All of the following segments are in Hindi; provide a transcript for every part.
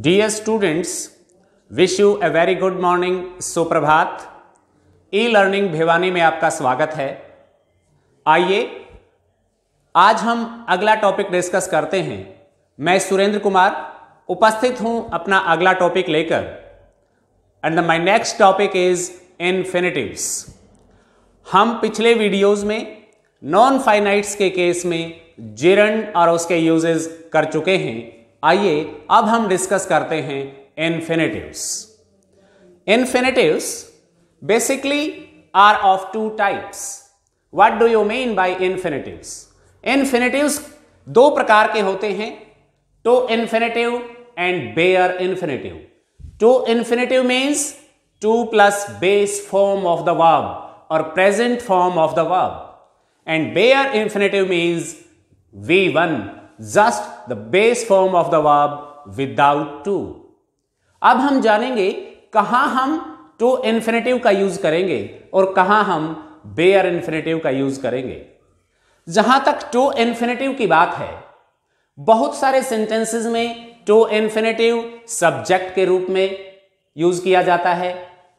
Dear students wish you a very good morning सुप्रभात ई लर्निंग भिवानी में आपका स्वागत है आइए आज हम अगला टॉपिक डिस्कस करते हैं मैं सुरेंद्र कुमार उपस्थित हूं अपना अगला टॉपिक लेकर and my next topic is infinitives हम पिछले वीडियोस में नॉन फाइनाइट्स के केस में जिरण और उसके यूजेस कर चुके हैं आइए अब हम डिस्कस करते हैं infinitives infinitives basically are of two types what do you mean by infinitives infinitives दो प्रकार के होते हैं to infinitive and bare infinitive to infinitive means to plus base form of the verb और present form of the verb and bare infinitive means V one just the base form of the verb without to अब हम जानेंगे कहां हम टू इन्फिनेटिव का यूज करेंगे और कहां हम बेयर इन्फिनेटिव का यूज करेंगे जहां तक टू इन्फिनेटिव की बात है बहुत सारे सेंटेंसेस में टू इन्फिनेटिव सब्जेक्ट के रूप में यूज किया जाता है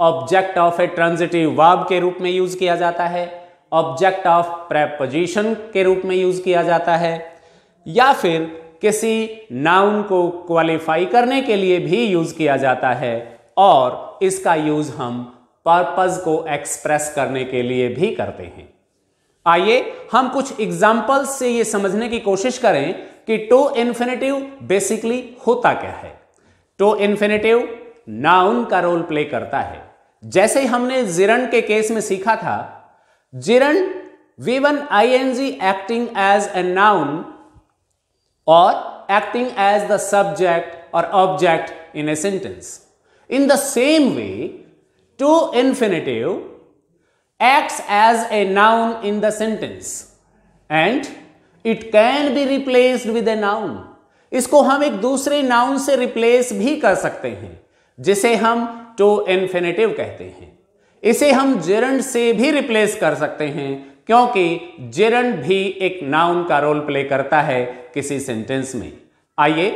object of a transitive verb के रूप में यूज किया जाता है ऑब्जेक्ट ऑफ प्रेपोजिशन के रूप में यूज किया जाता है या फिर किसी नाउन को क्वालिफाई करने के लिए भी यूज़ किया जाता है और इसका यूज़ हम पर्पज़ को एक्सप्रेस करने के लिए भी करते हैं आइए हम कुछ एग्जाम्पल्स से यह समझने की कोशिश करें कि टू इन्फिनेटिव बेसिकली होता क्या है टू इन्फिनेटिव नाउन का रोल प्ले करता है जैसे हमने जिरण के केस में सीखा था gerund V one I N G acting as a noun और एक्टिंग एज द सब्जेक्ट और object in a sentence in the same way to infinitive act as a noun in the sentence and it can be replace with a noun इसको हम एक दूसरे नाउन से रिप्लेस भी कर सकते हैं जिसे हम टू इन्फिनेटिव कहते हैं इसे हम जेरंड से भी रिप्लेस कर सकते हैं क्योंकि जेरन भी एक नाउन का रोल प्ले करता है किसी सेंटेंस में आइए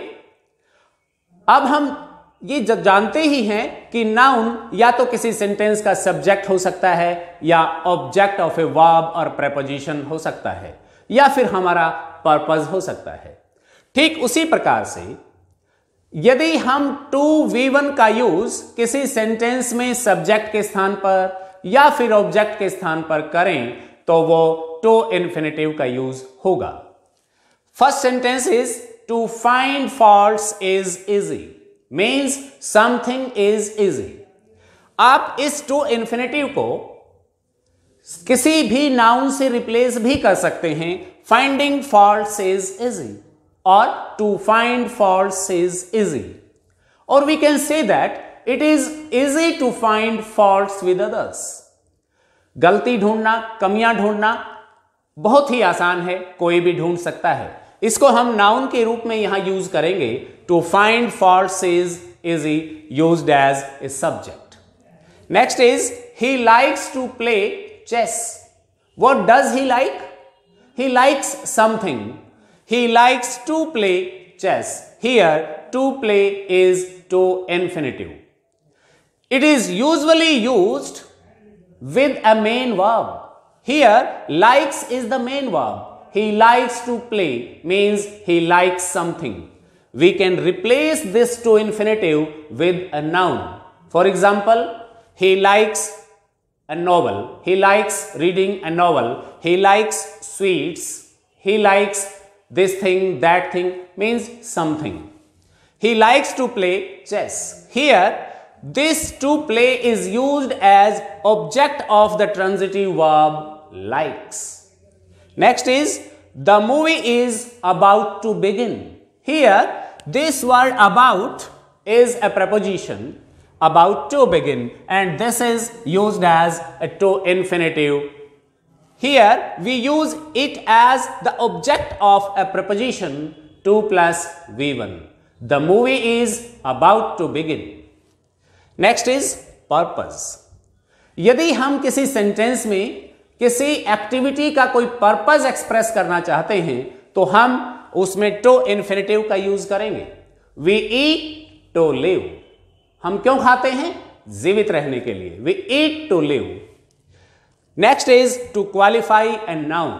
अब हम ये जानते ही हैं कि नाउन या तो किसी सेंटेंस का सब्जेक्ट हो सकता है या ऑब्जेक्ट ऑफ ए वर्ब और प्रेपोजिशन हो सकता है या फिर हमारा पर्पज हो सकता है ठीक उसी प्रकार से यदि हम टू वी वन का यूज किसी सेंटेंस में सब्जेक्ट के स्थान पर या फिर ऑब्जेक्ट के स्थान पर करें तो वो टू इन्फिनेटिव का यूज होगा first sentence is to find fault is easy means something is easy आप इस टू इन्फिनेटिव को किसी भी नाउन से रिप्लेस भी कर सकते हैं फाइंडिंग फॉल्ट इज इजी और to find fault is easy और we can say that it is easy to find fault with others गलती ढूंढना कमियां ढूंढना बहुत ही आसान है कोई भी ढूंढ सकता है इसको हम नाउन के रूप में यहां यूज करेंगे to find fault is is use as a subject next is he likes to play chess what does he like he likes something he likes to play chess here to play is to infinitive it is usually used with a main verb. Here, likes is the main verb. He likes to play means he likes something. We can replace this to infinitive with a noun. For example, he likes a novel. He likes reading a novel. He likes sweets. He likes this thing, that thing means something. He likes to play chess. Here, this to play is used as object of the transitive verb likes. Next is the movie is about to begin. Here this word about is a preposition about to begin and this is used as a to infinitive. Here we use it as the object of a preposition 2 plus V1. The movie is about to begin. Next is purpose यदि हम किसी सेंटेंस में किसी एक्टिविटी का कोई पर्पज एक्सप्रेस करना चाहते हैं तो हम उसमें टो इन्फिनेटिव का यूज करेंगे वी ई टो लिव हम क्यों खाते हैं जीवित रहने के लिए we eat to live next is to qualify and noun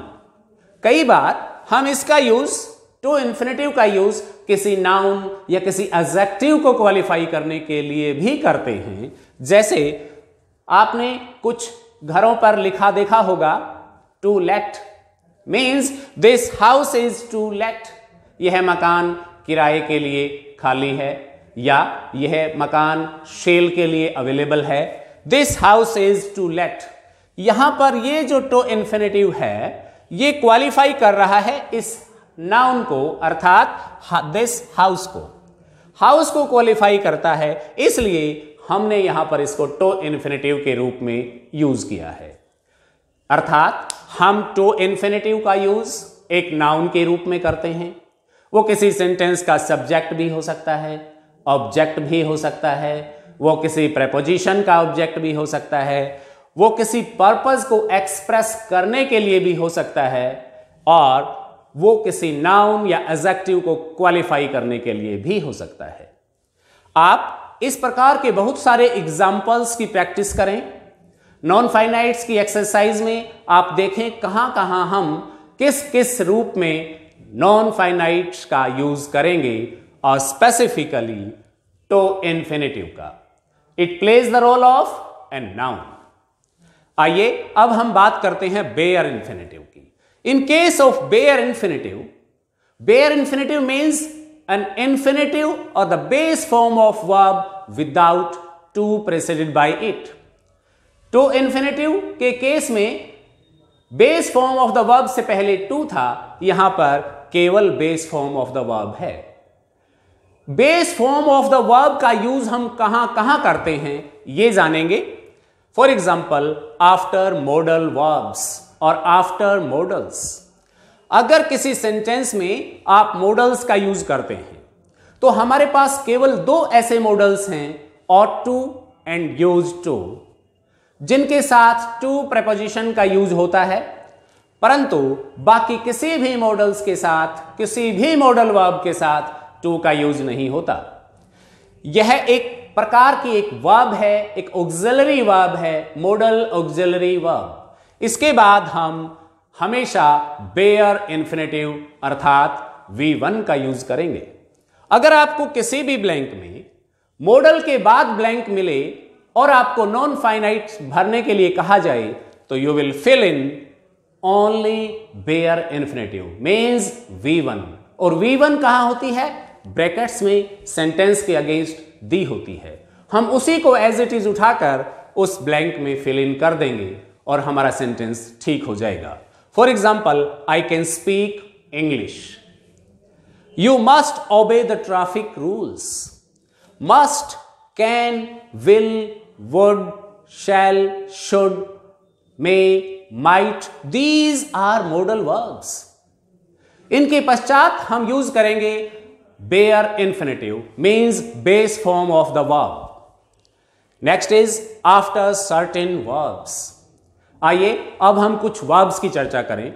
कई बार हम इसका यूज टू इन्फिनेटिव का यूज किसी नाउन या किसी एजेक्टिव को क्वालिफाई करने के लिए भी करते हैं जैसे आपने कुछ घरों पर लिखा देखा होगा to let means this house is to let यह मकान किराए के लिए खाली है या यह मकान शेल के लिए अवेलेबल है this house is to let यहां पर यह जो टो इन्फिनेटिव है ये क्वालिफाई कर रहा है इस नाउन को अर्थात दिस हाउस को हाउस को क्वालिफाई करता है इसलिए हमने यहां पर इसको टो इन्फिनेटिव के रूप में यूज किया है अर्थात हम टो इन्फिनेटिव का यूज एक नाउन के रूप में करते हैं वो किसी सेंटेंस का सब्जेक्ट भी हो सकता है ऑब्जेक्ट भी हो सकता है वो किसी प्रपोजिशन का ऑब्जेक्ट भी हो सकता है वो किसी पर्पज को एक्सप्रेस करने के लिए भी हो सकता है और वो किसी नाउन या एजेक्टिव को क्वालिफाई करने के लिए भी हो सकता है आप इस प्रकार के बहुत सारे एग्जाम्पल्स की प्रैक्टिस करें नॉन फाइनाइट्स की एक्सरसाइज में आप देखें कहां कहां हम किस किस रूप में नॉन फाइनाइट्स का यूज करेंगे और स्पेसिफिकली टो इन्फिनेटिव का it plays the role of and noun आइए अब हम बात करते हैं बेयर इन्फिनेटिव की In case of bare infinitive, bare infinitive means an infinitive or the base form of verb without to preceded by it. To infinitive ke case mein base form of the verb से पहले टू था यहां पर केवल base form of the verb है base form of the verb का यूज हम कहां कहां करते हैं यह जानेंगे for example after modal verbs और आफ्टर मॉडल्स अगर किसी सेंटेंस में आप मॉडल्स का यूज करते हैं तो हमारे पास केवल दो ऐसे मॉडल्स हैं ought to and used to जिनके साथ टू प्रपोजिशन का यूज होता है परंतु बाकी किसी भी मॉडल्स के साथ किसी भी मॉडल वर्ब के साथ टू का यूज नहीं होता यह एक प्रकार की एक वर्ब है एक ऑक्सिलरी वर्ब है मॉडल ऑक्सिलरी वर्ब इसके बाद हम हमेशा बेयर इन्फिनेटिव अर्थात वी वन का यूज करेंगे अगर आपको किसी भी ब्लैंक में मॉडल के बाद ब्लैंक मिले और आपको नॉन फाइनाइट भरने के लिए कहा जाए तो you will fill in only bare infinitive means V one और वी वन कहां होती है ब्रैकेट्स में सेंटेंस के अगेंस्ट दी होती है हम उसी को एज इट इज उठाकर उस ब्लैंक में फिल इन कर देंगे और हमारा सेंटेंस ठीक हो जाएगा for example I can speak English you must obey the traffic rules must can will would shall should may might these are modal verbs इनके पश्चात हम यूज करेंगे bare infinitive means base form of the verb next is after certain verbs आइए अब हम कुछ वर्ब्स की चर्चा करें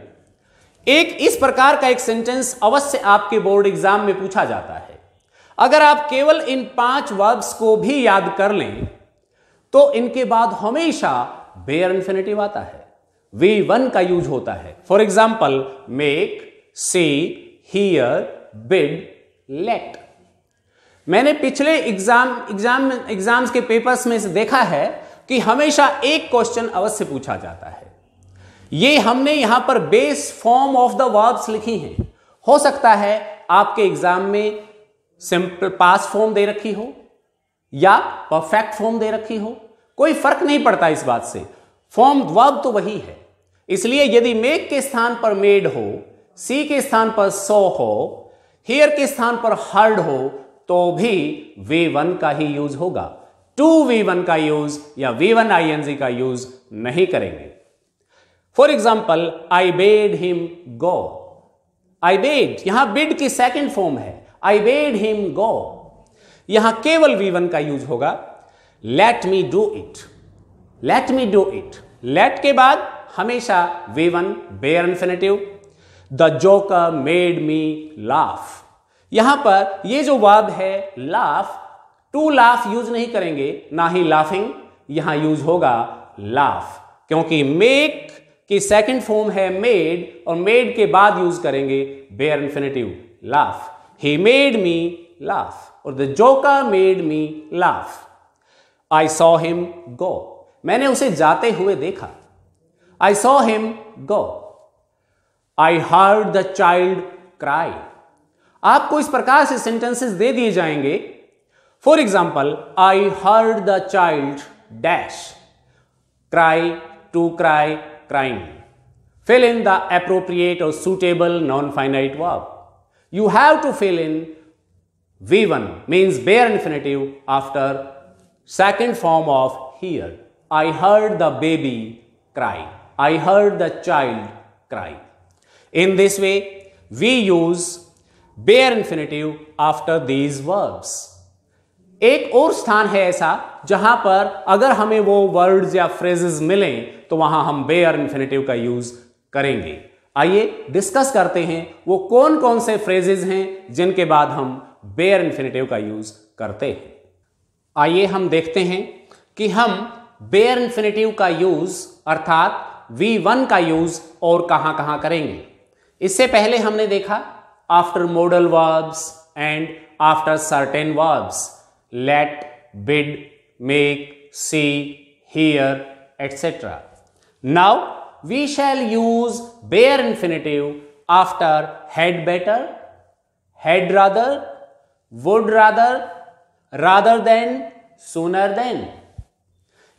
एक इस प्रकार का एक सेंटेंस अवश्य आपके बोर्ड एग्जाम में पूछा जाता है अगर आप केवल इन पांच वर्ब्स को भी याद कर लें तो इनके बाद हमेशा बेयर इंफिनेटिव आता है वी वन का यूज होता है for example make see hear bid let मैंने पिछले एग्जाम एग्जाम एग्जाम्स के पेपर्स में से देखा है कि हमेशा एक क्वेश्चन अवश्य पूछा जाता है ये हमने यहां पर base form of the verbs लिखी हैं हो सकता है आपके एग्जाम में सिंपल पास फॉर्म दे रखी हो या परफेक्ट फॉर्म दे रखी हो कोई फर्क नहीं पड़ता इस बात से फॉर्म वर्ब तो वही है इसलिए यदि मेक के स्थान पर मेड हो सी के स्थान पर सो हो हेयर के स्थान पर हर्ड हो तो भी वे वन का ही यूज होगा टू वी वन का यूज या V one I N G का यूज नहीं करेंगे for example I bade him go I bade यहां बिड की सेकेंड फॉर्म है आई बेड हिम गो यहां केवल वी वन का यूज होगा let me do it let me do it let के बाद हमेशा V one bare infinitive the joker made me laugh यहां पर ये जो वर्ब है लाफ टू लाफ यूज नहीं करेंगे ना ही लाफिंग यहां यूज होगा लाफ क्योंकि मेक की सेकंड फॉर्म है मेड और मेड के बाद यूज करेंगे bare infinitive laugh he made me laugh और the joker made me laugh I saw him go मैंने उसे जाते हुए देखा I saw him go I heard the child cry आपको इस प्रकार से सेंटेंसेस दे दिए जाएंगे For example, I heard the child dash cry to cry crying. Fill in the appropriate or suitable non-finite verb. You have to fill in V1 means bare infinitive after second form of hear. I heard the baby cry. I heard the child cry. In this way, we use bare infinitive after these verbs. एक और स्थान है ऐसा जहां पर अगर हमें वो वर्ड्स या फ्रेजेस मिलें तो वहां हम बेयर इन्फिनेटिव का यूज करेंगे आइए डिस्कस करते हैं वो कौन कौन से फ्रेजेस हैं जिनके बाद हम बेयर इन्फिनेटिव का यूज करते हैं आइए हम देखते हैं कि हम बेयर इन्फिनेटिव का यूज अर्थात वी वन का यूज और कहां कहां करेंगे इससे पहले हमने देखा after modal verbs and after certain verbs let bid make see hear etcetera now we shall use bare infinitive after had better had rather would rather rather than sooner than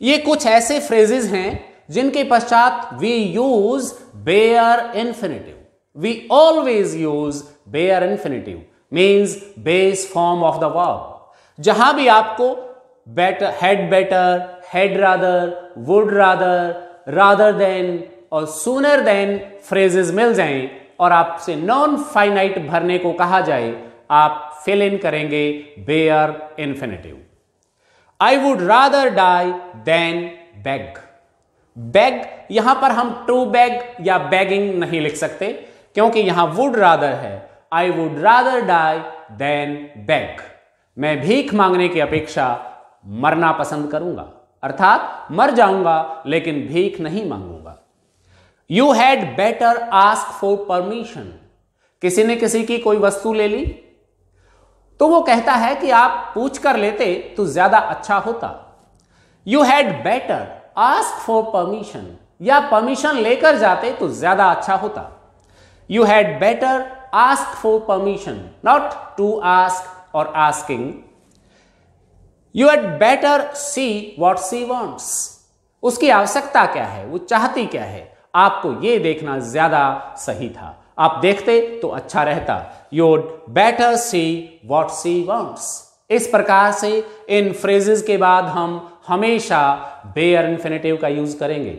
ये कुछ ऐसे फ्रेजेज हैं जिनके पश्चात we use bare infinitive we always use bare infinitive means base form of the verb जहां भी आपको better had better had rather would rather rather than और सूनर देन फ्रेजेस मिल जाएं और आपसे नॉन फाइनाइट भरने को कहा जाए आप फिल इन करेंगे bare infinitive I would rather die than beg beg यहां पर हम टू बैग या बैगिंग नहीं लिख सकते क्योंकि यहां वुड रादर है I would rather die than beg मैं भीख मांगने की अपेक्षा मरना पसंद करूंगा अर्थात मर जाऊंगा लेकिन भीख नहीं मांगूंगा you had better ask for permission किसी ने किसी की कोई वस्तु ले ली तो वो कहता है कि आप पूछ कर लेते तो ज्यादा अच्छा होता you had better ask for permission या परमिशन लेकर जाते तो ज्यादा अच्छा होता you had better ask for permission not to ask or asking, you had better see what she wants. उसकी आवश्यकता क्या है वो चाहती क्या है आपको ये देखना ज्यादा सही था आप देखते तो अच्छा रहता you better see what she wants इस प्रकार से इन फ्रेजेस के बाद हम हमेशा बेयर इन्फिनेटिव का यूज करेंगे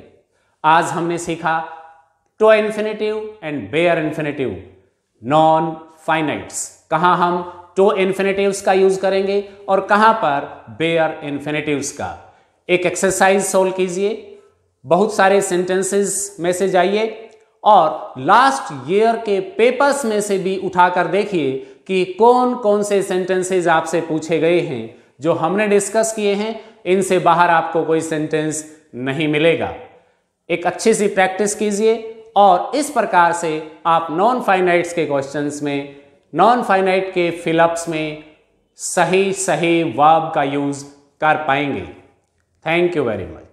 आज हमने सीखा to infinitive and bare infinitive non finites कहा हम टू इन्फिनेटिव्स का यूज करेंगे और कहां पर बेयर इन्फिनेटिव्स का एक एक्सरसाइज सोल्व कीजिए बहुत सारे सेंटेंसेस में से जाइए और लास्ट ईयर के पेपर्स में से भी उठाकर देखिए कि कौन कौन से सेंटेंसेस आपसे पूछे गए हैं जो हमने डिस्कस किए हैं इनसे बाहर आपको कोई सेंटेंस नहीं मिलेगा एक अच्छी सी प्रैक्टिस कीजिए और इस प्रकार से आप नॉन फाइनाइट्स के क्वेश्चंस में नॉन फाइनाइट के फिलअप्स में सही सही वाब का यूज़ कर पाएंगे थैंक यू वेरी मच